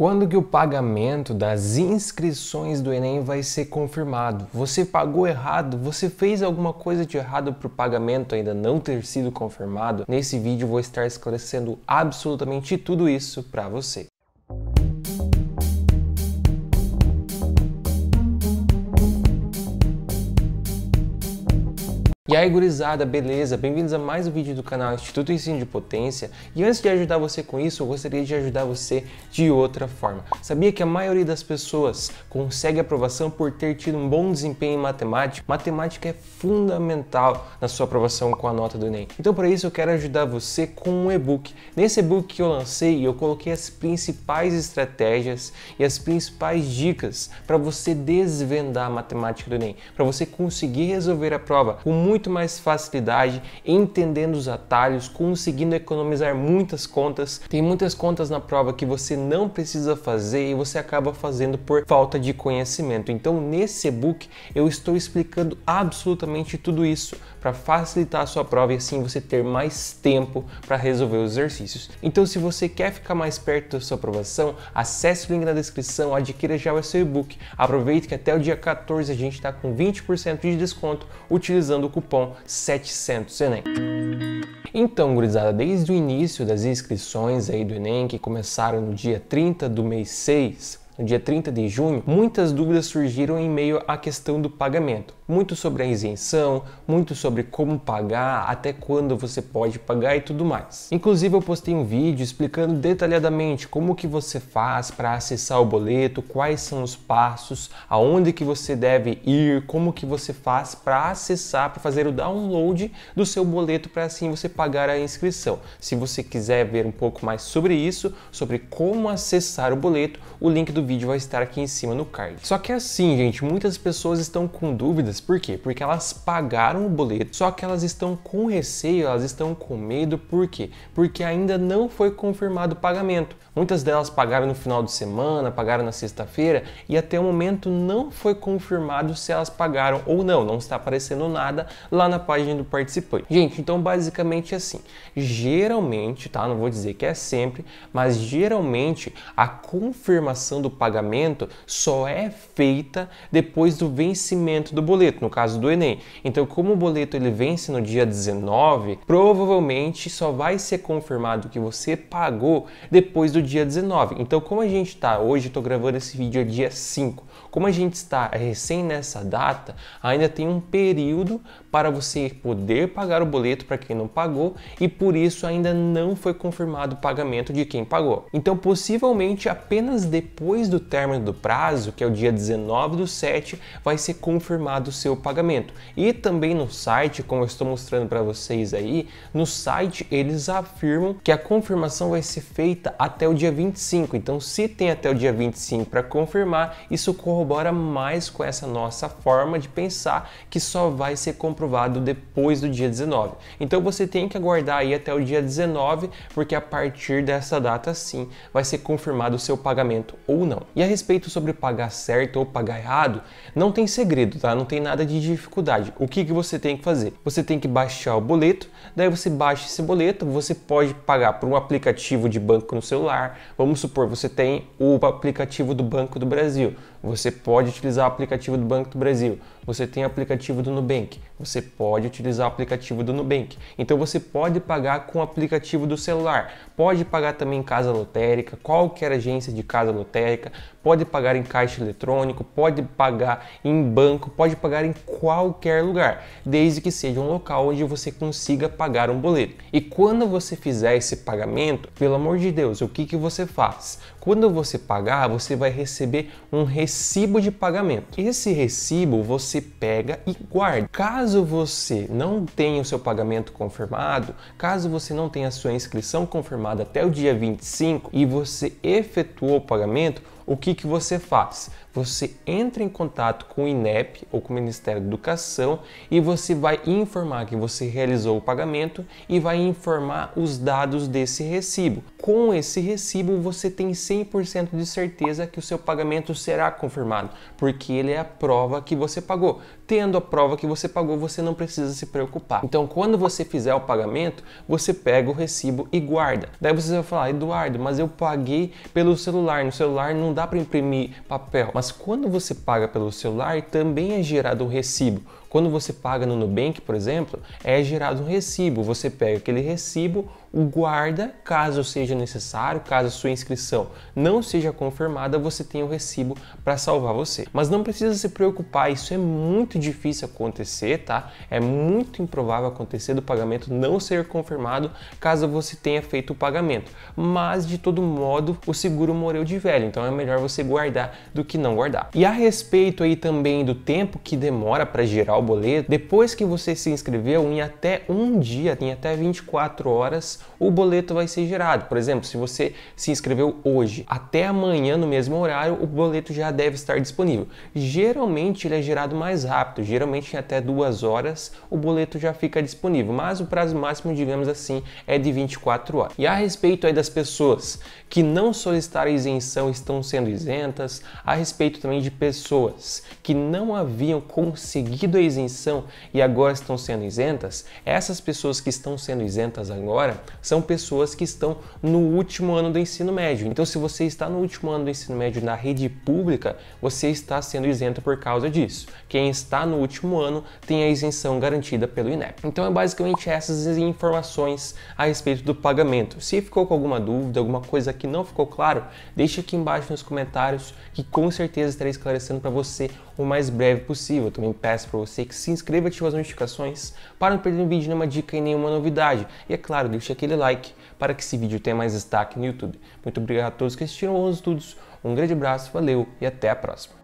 Quando que o pagamento das inscrições do Enem vai ser confirmado? Você pagou errado? Você fez alguma coisa de errado para o pagamento ainda não ter sido confirmado? Nesse vídeo vou estar esclarecendo absolutamente tudo isso para você. E aí gurizada, beleza? Bem-vindos a mais um vídeo do canal Instituto Ensino de Potência e antes de ajudar você com isso, eu gostaria de ajudar você de outra forma. Sabia que a maioria das pessoas consegue aprovação por ter tido um bom desempenho em matemática? Matemática é fundamental na sua aprovação com a nota do Enem. Então para isso eu quero ajudar você com um e-book. Nesse e-book que eu lancei, eu coloquei as principais estratégias e as principais dicas para você desvendar a matemática do Enem, para você conseguir resolver a prova com muito muito mais facilidade, entendendo os atalhos, conseguindo economizar muitas contas. Tem muitas contas na prova que você não precisa fazer e você acaba fazendo por falta de conhecimento. Então, nesse e-book, eu estou explicando absolutamente tudo isso para facilitar a sua prova e assim você ter mais tempo para resolver os exercícios. Então, se você quer ficar mais perto da sua aprovação, acesse o link na descrição, adquira já o seu e-book. Aproveite que até o dia 14 a gente está com 20% de desconto utilizando o cupom cupom 700 ENEM. Então, gurizada, desde o início das inscrições aí do Enem, que começaram no dia 30 do mês 6, no dia 30 de junho, muitas dúvidas surgiram em meio à questão do pagamento. Muito sobre a isenção, muito sobre como pagar, até quando você pode pagar e tudo mais. Inclusive eu postei um vídeo explicando detalhadamente como que você faz para acessar o boleto, quais são os passos, aonde que você deve ir, como que você faz para acessar, para fazer o download do seu boleto para assim você pagar a inscrição. Se você quiser ver um pouco mais sobre isso, sobre como acessar o boleto, o link do vídeo vai estar aqui em cima no card. Só que é assim, gente, muitas pessoas estão com dúvidas, por quê? Porque elas pagaram o boleto, só que elas estão com receio, elas estão com medo, por quê? Porque ainda não foi confirmado o pagamento. Muitas delas pagaram no final de semana, pagaram na sexta-feira e até o momento não foi confirmado se elas pagaram ou não, não está aparecendo nada lá na página do participante. Gente, então basicamente assim, geralmente, tá? Não vou dizer que é sempre, mas geralmente a confirmação do pagamento só é feita depois do vencimento do boleto, no caso do Enem. Então, como o boleto ele vence no dia 19, provavelmente só vai ser confirmado que você pagou depois do dia 19. Então, como a gente está hoje, estou gravando esse vídeo é dia 5. Como a gente está recém nessa data, ainda tem um período para você poder pagar o boleto para quem não pagou e por isso ainda não foi confirmado o pagamento de quem pagou. Então, possivelmente, apenas depois do término do prazo, que é o dia 19 do 7, vai ser confirmado o seu pagamento. E também no site, como eu estou mostrando para vocês aí, no site eles afirmam que a confirmação vai ser feita até o dia 25. Então, se tem até o dia 25 para confirmar, isso corrobora mais com essa nossa forma de pensar que só vai ser aprovado depois do dia 19. Então você tem que aguardar aí até o dia 19, porque a partir dessa data sim vai ser confirmado o seu pagamento ou não. E a respeito sobre pagar certo ou pagar errado, não tem segredo, tá? Não tem nada de dificuldade. O que, que você tem que fazer? Você tem que baixar o boleto, daí você baixa esse boleto, você pode pagar por um aplicativo de banco no celular. Vamos supor, você tem o aplicativo do Banco do Brasil você pode utilizar o aplicativo do Banco do Brasil. Você tem aplicativo do Nubank. Você pode utilizar o aplicativo do Nubank. Então você pode pagar com o aplicativo do celular. Pode pagar também em casa lotérica, qualquer agência de casa lotérica. Pode pagar em caixa eletrônico, pode pagar em banco, pode pagar em qualquer lugar, desde que seja um local onde você consiga pagar um boleto. E quando você fizer esse pagamento, pelo amor de Deus, o que, que você faz? Quando você pagar, você vai receber um recibo recibo de pagamento. Esse recibo você pega e guarda. Caso você não tenha o seu pagamento confirmado, caso você não tenha a sua inscrição confirmada até o dia 25 e você efetuou o pagamento, o que, que você faz? você entra em contato com o INEP ou com o Ministério da Educação e você vai informar que você realizou o pagamento e vai informar os dados desse recibo. Com esse recibo, você tem 100% de certeza que o seu pagamento será confirmado, porque ele é a prova que você pagou. Tendo a prova que você pagou, você não precisa se preocupar. Então, quando você fizer o pagamento, você pega o recibo e guarda. Daí você vai falar, Eduardo, mas eu paguei pelo celular, no celular não dá para imprimir papel. Mas mas quando você paga pelo celular também é gerado um recibo, quando você paga no Nubank, por exemplo, é gerado um recibo. Você pega aquele recibo, o guarda, caso seja necessário, caso a sua inscrição não seja confirmada, você tem o um recibo para salvar você. Mas não precisa se preocupar, isso é muito difícil acontecer, tá? É muito improvável acontecer do pagamento não ser confirmado caso você tenha feito o pagamento. Mas de todo modo, o seguro morreu de velho, então é melhor você guardar do que não guardar. E a respeito aí também do tempo que demora para gerar o boleto. Depois que você se inscreveu, em até um dia, em até 24 horas, o boleto vai ser gerado. Por exemplo, se você se inscreveu hoje, até amanhã no mesmo horário, o boleto já deve estar disponível. Geralmente ele é gerado mais rápido, geralmente em até duas horas o boleto já fica disponível, mas o prazo máximo, digamos assim, é de 24 horas. E a respeito aí das pessoas que não solicitaram isenção estão sendo isentas, a respeito também de pessoas que não haviam conseguido a isenção e agora estão sendo isentas, essas pessoas que estão sendo isentas agora são pessoas que estão no último ano do ensino médio. Então, se você está no último ano do ensino médio na rede pública, você está sendo isento por causa disso. Quem está no último ano tem a isenção garantida pelo INEP. Então, é basicamente essas informações a respeito do pagamento. Se ficou com alguma dúvida, alguma coisa que não ficou claro, deixe aqui embaixo nos comentários que com certeza estarei esclarecendo para você o mais breve possível. também peço para você que se inscreva e ative as notificações para não perder um vídeo, nenhuma dica e nenhuma novidade. E é claro, deixe aquele like para que esse vídeo tenha mais destaque no YouTube. Muito obrigado a todos que assistiram aos estudos, um grande abraço, valeu e até a próxima.